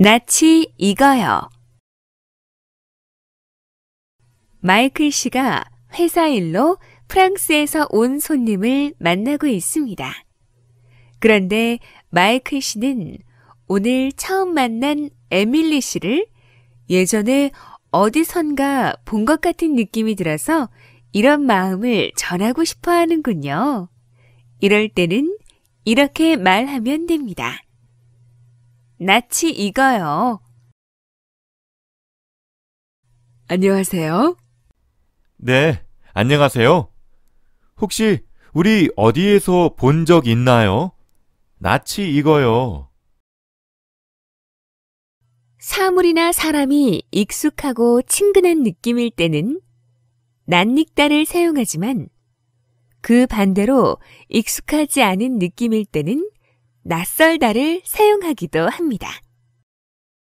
낯이 익어요. 마이클 씨가 회사 일로 프랑스에서 온 손님을 만나고 있습니다. 그런데 마이클 씨는 오늘 처음 만난 에밀리 씨를 예전에 어디선가 본 것 같은 느낌이 들어서 이런 마음을 전하고 싶어 하는군요. 이럴 때는 이렇게 말하면 됩니다. 낯이 익어요. 안녕하세요. 네, 안녕하세요. 혹시 우리 어디에서 본 적 있나요? 낯이 익어요. 사물이나 사람이 익숙하고 친근한 느낌일 때는 낯익다를 사용하지만 그 반대로 익숙하지 않은 느낌일 때는 낯설다를 사용하기도 합니다.